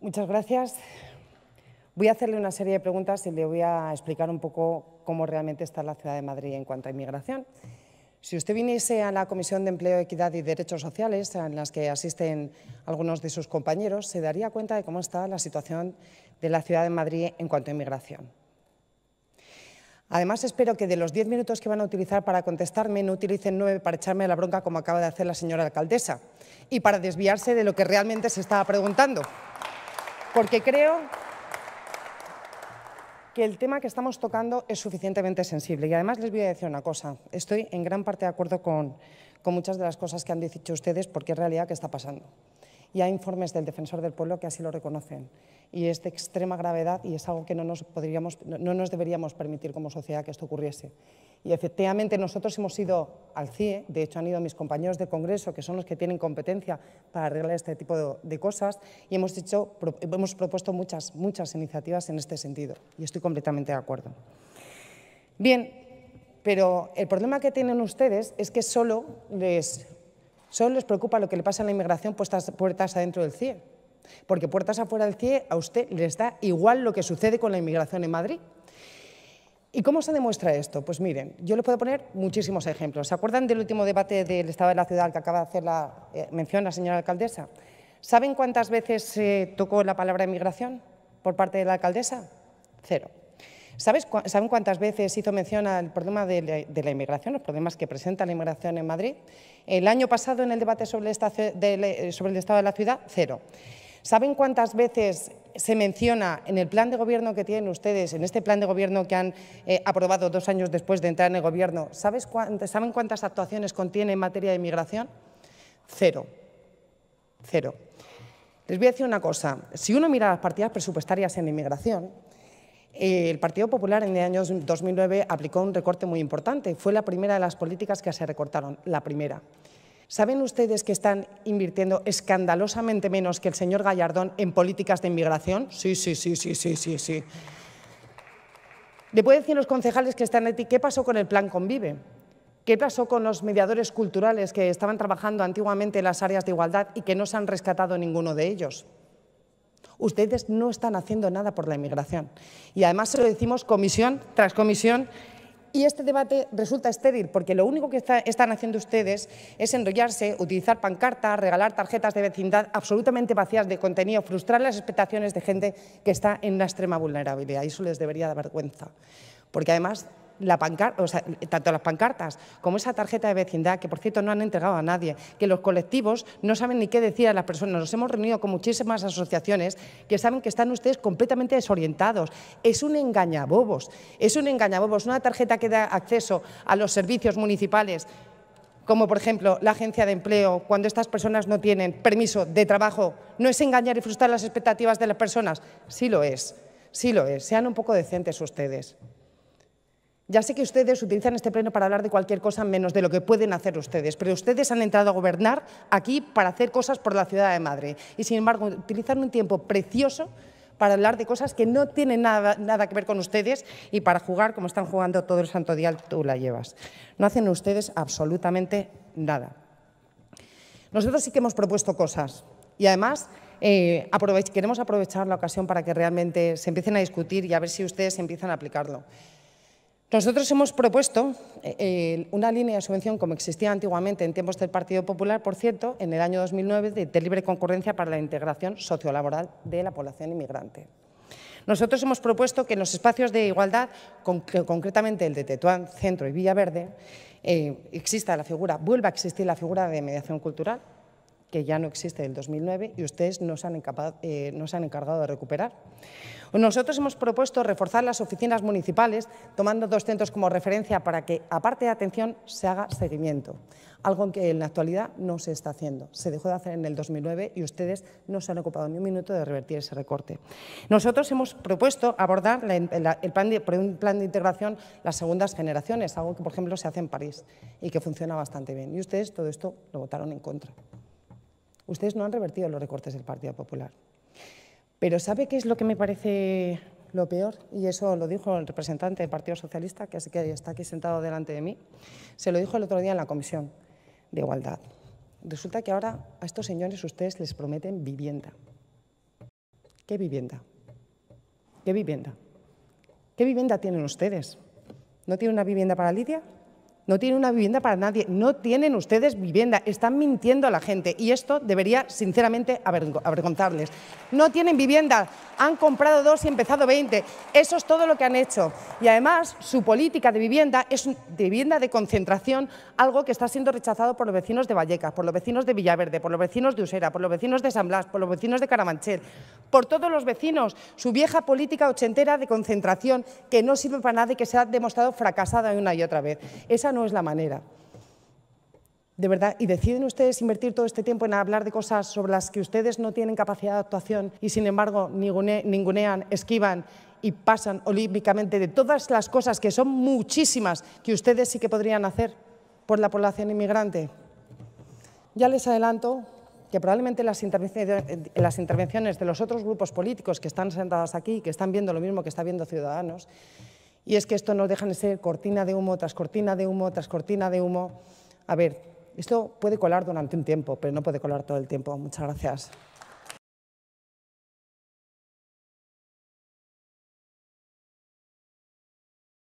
Muchas gracias. Voy a hacerle una serie de preguntas y le voy a explicar un poco cómo realmente está la ciudad de Madrid en cuanto a inmigración. Si usted viniese a la Comisión de Empleo, Equidad y Derechos Sociales, en las que asisten algunos de sus compañeros, se daría cuenta de cómo está la situación de la ciudad de Madrid en cuanto a inmigración. Además, espero que de los diez minutos que van a utilizar para contestarme, no utilicen nueve para echarme la bronca como acaba de hacer la señora alcaldesa y para desviarse de lo que realmente se estaba preguntando porque creo que el tema que estamos tocando es suficientemente sensible. Y además les voy a decir una cosa, estoy en gran parte de acuerdo con, muchas de las cosas que han dicho ustedes, porque es realidad que está pasando. Y hay informes del Defensor del Pueblo que así lo reconocen. Y es de extrema gravedad y es algo que no nos, podríamos, no nos deberíamos permitir como sociedad que esto ocurriese. Y efectivamente nosotros hemos ido al CIE, de hecho han ido mis compañeros de Congreso, que son los que tienen competencia para arreglar este tipo de, cosas, y hemos, hemos propuesto muchas, muchas iniciativas en este sentido, y estoy completamente de acuerdo. Bien, pero el problema que tienen ustedes es que solo les, solo les preocupa lo que le pasa a la inmigración puestas puertas adentro del CIE, porque puertas afuera del CIE a usted les da igual lo que sucede con la inmigración en Madrid. ¿Y cómo se demuestra esto? Pues miren, yo les puedo poner muchísimos ejemplos. ¿Se acuerdan del último debate del Estado de la Ciudad que acaba de hacer la eh, mención la señora alcaldesa? ¿Saben cuántas veces se tocó la palabra inmigración por parte de la alcaldesa? Cero. ¿Saben cuántas veces hizo mención al problema de la, inmigración, los problemas que presenta la inmigración en Madrid? El año pasado, en el debate sobre el Estado de la Ciudad, cero. ¿Saben cuántas veces se menciona en el plan de gobierno que tienen ustedes, en este plan de gobierno que han eh, aprobado dos años después de entrar en el gobierno, ¿saben cuántas actuaciones contiene en materia de inmigración? Cero. Cero. Les voy a decir una cosa. Si uno mira las partidas presupuestarias en inmigración, eh, el Partido Popular en el año 2009 aplicó un recorte muy importante. Fue la primera de las políticas que se recortaron, la primera. ¿Saben ustedes que están invirtiendo escandalosamente menos que el señor Gallardón en políticas de inmigración? Sí, sí, sí, sí, sí, sí, sí. Le pueden decir los concejales que están aquí qué pasó con el plan Convive, qué pasó con los mediadores culturales que estaban trabajando antiguamente en las áreas de igualdad y que no se han rescatado ninguno de ellos. Ustedes no están haciendo nada por la inmigración. Y además se lo decimos comisión tras comisión y este debate resulta estéril porque lo único que están haciendo ustedes es enrollarse, utilizar pancartas, regalar tarjetas de vecindad absolutamente vacías de contenido, frustrar las expectaciones de gente que está en una extrema vulnerabilidad. Y eso les debería dar vergüenza. Porque además tanto las pancartas como esa tarjeta de vecindad, que por cierto no han entregado a nadie, que los colectivos no saben ni qué decir a las personas. Nos hemos reunido con muchísimas asociaciones que saben que están ustedes completamente desorientados. Es un engañabobos, es un engañabobos, una tarjeta que da acceso a los servicios municipales como por ejemplo la agencia de empleo, cuando estas personas no tienen permiso de trabajo, ¿no es engañar y frustrar las expectativas de las personas? Sí lo es, sí lo es. Sean un poco decentes ustedes. Ya sé que ustedes utilizan este pleno para hablar de cualquier cosa menos de lo que pueden hacer ustedes, pero ustedes han entrado a gobernar aquí para hacer cosas por la ciudad de Madrid y, sin embargo, utilizan un tiempo precioso para hablar de cosas que no tienen nada, nada que ver con ustedes y para jugar como están jugando todo el santo día tú la llevas. No hacen ustedes absolutamente nada. Nosotros sí que hemos propuesto cosas y, además, eh, queremos aprovechar la ocasión para que realmente se empiecen a discutir y a ver si ustedes empiezan a aplicarlo. Nosotros hemos propuesto eh, una línea de subvención como existía antiguamente en tiempos del Partido Popular, por cierto, en el año 2009 de, libre concurrencia para la integración sociolaboral de la población inmigrante. Nosotros hemos propuesto que en los espacios de igualdad, concretamente el de Tetuán, Centro y Villaverde, eh, exista la figura, vuelva a existir la figura de mediación cultural, que ya no existe del 2009 y ustedes eh, no se han, encargado de recuperar. Nosotros hemos propuesto reforzar las oficinas municipales, tomando dos centros como referencia para que, aparte de atención, se haga seguimiento, algo que en la actualidad no se está haciendo. Se dejó de hacer en el 2009 y ustedes no se han ocupado ni un minuto de revertir ese recorte. Nosotros hemos propuesto abordar la, el plan un plan de integración las segundas generaciones, algo que, por ejemplo, se hace en París y que funciona bastante bien. Y ustedes todo esto lo votaron en contra. Ustedes no han revertido los recortes del Partido Popular. Pero ¿sabe qué es lo que me parece lo peor? Y eso lo dijo el representante del Partido Socialista, que así que está aquí sentado delante de mí. Se lo dijo el otro día en la Comisión de Igualdad. Resulta que ahora a estos señores ustedes les prometen vivienda. ¿Qué vivienda? ¿Qué vivienda? ¿Qué vivienda tienen ustedes? ¿No tiene una vivienda para Lidia? no tienen una vivienda para nadie, no tienen ustedes vivienda, están mintiendo a la gente y esto debería sinceramente avergonzarles. No tienen vivienda, han comprado dos y empezado 20, eso es todo lo que han hecho. Y además su política de vivienda es de vivienda de concentración, algo que está siendo rechazado por los vecinos de Vallecas, por los vecinos de Villaverde, por los vecinos de Usera, por los vecinos de San Blas, por los vecinos de Carabanchel, por todos los vecinos, su vieja política ochentera de concentración que no sirve para nada y que se ha demostrado fracasada una y otra vez. Esa no es la manera. De verdad, y deciden ustedes invertir todo este tiempo en hablar de cosas sobre las que ustedes no tienen capacidad de actuación y sin embargo ningunean, esquivan y pasan olímpicamente de todas las cosas que son muchísimas que ustedes sí que podrían hacer por la población inmigrante. Ya les adelanto que probablemente las, intervenciones de los otros grupos políticos que están sentados aquí, que están viendo lo mismo que está viendo Ciudadanos, y es que esto nos dejan de ser cortina de humo tras cortina de humo tras cortina de humo. A ver, esto puede colar durante un tiempo, pero no puede colar todo el tiempo. Muchas gracias.